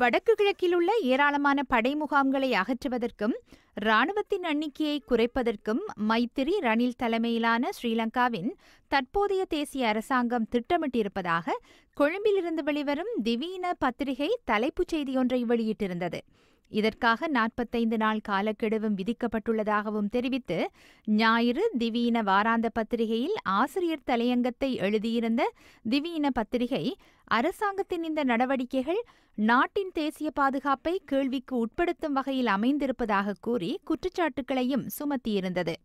வடக்கு கிழக்கில் உள்ள ஏராளமான படை முகாம்களை அகற்றுவதற்கும் இராணுவத்தின் எண்ணிக்கையை குறைப்பதற்கும் மைத்திரி ரணில் தலைமையிலான ஸ்ரீலங்காவின் தற்போதைய தேசிய அரசாங்கம் திட்டமிட்டிருப்பதாக கொழும்பிலிருந்து வெளிவரும் திவீன பத்திரிகை தலைப்புச் செய்தியொன்றை வெளியிட்டிருந்தது இதற்காக நாற்பத்தைந்து நாள் காலக்கெடுவும் விதிக்கப்பட்டுள்ளதாகவும் தெரிவித்து ஞாயிறு திவீன வாராந்த பத்திரிகையில் ஆசிரியர் தலையங்கத்தை எழுதியிருந்த திவீன பத்திரிகை அரசாங்கத்தின் இந்த நடவடிக்கைகள் நாட்டின் தேசிய பாதுகாப்பை கேள்விக்கு உட்படுத்தும் வகையில் அமைந்திருப்பதாக கூறி குற்றச்சாட்டுகளையும் சுமத்தியிருந்தது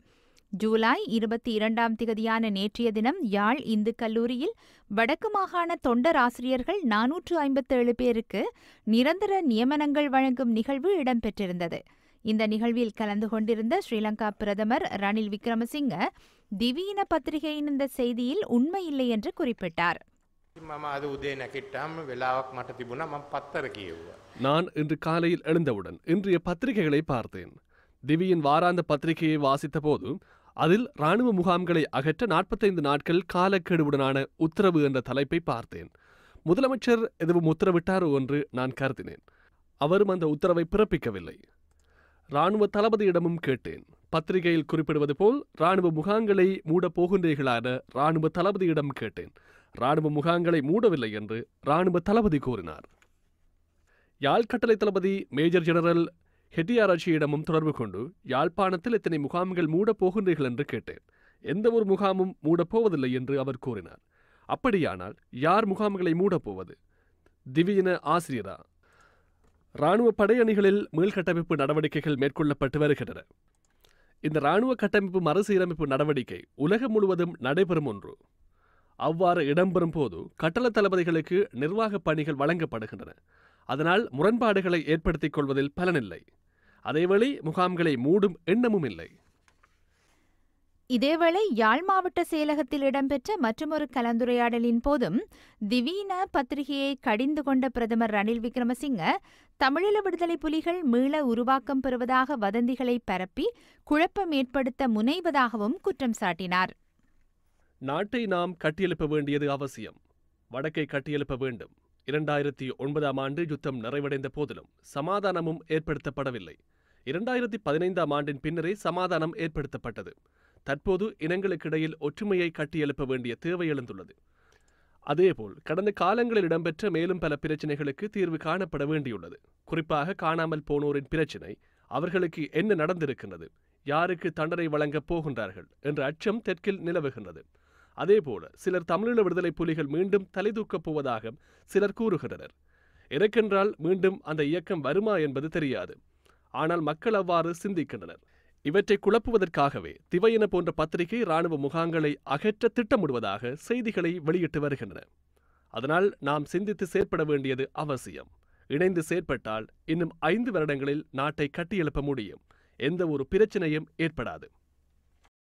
ஜூலை இருபத்தி இரண்டாம் திகதியான நேற்றைய தினம் யாழ் இந்து கல்லூரியில் வடக்கு மாகாண தொண்டர் ஆசிரியர்கள் நானூற்று ஐம்பத்தேழு பேருக்கு நிரந்தர நியமனங்கள் வழங்கும் நிகழ்வு இடம்பெற்றிருந்தது இந்த நிகழ்வில் கலந்து கொண்டிருந்த ஸ்ரீலங்கா பிரதமர் ரணில் விக்ரமசிங்க திவீன பத்திரிகையின் இந்த செய்தியில் உண்மையில்லை என்று குறிப்பிட்டார் நான் இன்று காலையில் எழுந்தவுடன் இன்றைய பத்திரிகைகளை பார்த்தேன் திவியின் வாராந்த பத்திரிகையை வாசித்த போது அதில் ராணுவ முகாம்களை அகற்ற நாற்பத்தைந்து நாட்கள் காலக்கெடுவுடனான உத்தரவு என்ற தலைப்பை பார்த்தேன் முதலமைச்சர் எதுவும் உத்தரவிட்டாரோ என்று நான் கருதினேன் அவரும் அந்த உத்தரவை பிறப்பிக்கவில்லை இராணுவ தளபதியிடமும் கேட்டேன் பத்திரிகையில் குறிப்பிடுவது போல் இராணுவ முகாங்களை மூட போகின்றீர்களான இராணுவ தளபதியிடம் கேட்டேன் இராணுவ முகாங்களை மூடவில்லை என்று இராணுவ தளபதி கூறினார் யாழ் கட்டளை தளபதி மேஜர் ஜெனரல் ஹெட்டியாராச்சியிடமும் தொடர்பு கொண்டு யாழ்ப்பாணத்தில் இத்தனை முகாம்கள் மூடப் போகின்றீர்கள் என்று கேட்டேன் எந்த ஒரு முகாமும் மூடப்போவதில்லை என்று அவர் கூறினார் அப்படியானால் யார் முகாம்களை மூடப்போவது திவியின ஆசிரியரா இராணுவ படையணிகளில் மீள்கட்டமைப்பு நடவடிக்கைகள் மேற்கொள்ளப்பட்டு வருகின்றன இந்த இராணுவ கட்டமைப்பு மறுசீரமைப்பு நடவடிக்கை உலகம் முழுவதும் நடைபெறும் ஒன்று அவ்வாறு இடம்பெறும் போது கட்டள தளபதிகளுக்கு நிர்வாகப் பணிகள் வழங்கப்படுகின்றன அதனால் முரண்பாடுகளை ஏற்படுத்திக் கொள்வதில் பலனில்லை அதேவேளை முகாம்களை மூடும் எண்ணமும் இல்லை இதேவேளை யாழ் மாவட்ட செயலகத்தில் இடம்பெற்ற மற்றொரு கலந்துரையாடலின் போதும் திவீன பத்திரிகையை கடிந்து கொண்ட பிரதமர் ரணில் விக்ரமசிங்க தமிழீழ விடுதலை புலிகள் மீள உருவாக்கம் பெறுவதாக வதந்திகளை பரப்பி குழப்பம் ஏற்படுத்த முனைவதாகவும் குற்றம் சாட்டினார் நாட்டை நாம் கட்டியெழுப்ப வேண்டியது அவசியம் வடக்கை கட்டியெழுப்ப வேண்டும் இரண்டாயிரத்தி ஒன்பதாம் ஆண்டு யுத்தம் நிறைவடைந்த போதிலும் சமாதானமும் ஏற்படுத்தப்படவில்லை இரண்டாயிரத்தி பதினைந்தாம் ஆண்டின் பின்னரே சமாதானம் ஏற்படுத்தப்பட்டது தற்போது இனங்களுக்கிடையில் ஒற்றுமையை கட்டியெழுப்ப வேண்டிய தேவை எழுந்துள்ளது அதேபோல் கடந்த காலங்களில் இடம்பெற்ற மேலும் பல பிரச்சினைகளுக்கு தீர்வு காணப்பட வேண்டியுள்ளது குறிப்பாக காணாமல் போனோரின் பிரச்சினை அவர்களுக்கு என்ன நடந்திருக்கின்றது யாருக்கு தண்டனை வழங்கப் போகின்றார்கள் என்ற அச்சம் தெற்கில் நிலவுகின்றது அதேபோல சிலர் தமிழீழ விடுதலை புலிகள் மீண்டும் தலை தூக்கப் போவதாக சிலர் கூறுகின்றனர் இறக்கென்றால் மீண்டும் அந்த இயக்கம் வருமா என்பது தெரியாது ஆனால் மக்கள் அவ்வாறு சிந்திக்கின்றனர் இவற்றை குழப்புவதற்காகவே திவையின போன்ற பத்திரிகை இராணுவ முகாங்களை அகற்ற திட்டமிடுவதாக செய்திகளை வெளியிட்டு வருகின்றன அதனால் நாம் சிந்தித்து செயற்பட வேண்டியது அவசியம் இணைந்து செயற்பட்டால் இன்னும் ஐந்து வருடங்களில் நாட்டை கட்டியெழுப்ப முடியும் எந்த ஒரு பிரச்சனையும் ஏற்படாது